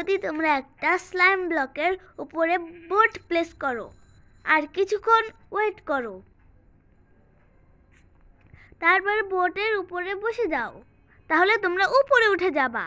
যদি তোমরা একটা স্লাইম ব্লকের উপরে বোর্ড প্লেস করো আর কিছুক্ষণ ওয়েট করো তারপরে বোটের উপরে বসে যাও তাহলে তোমরা উপরে উঠে যাবা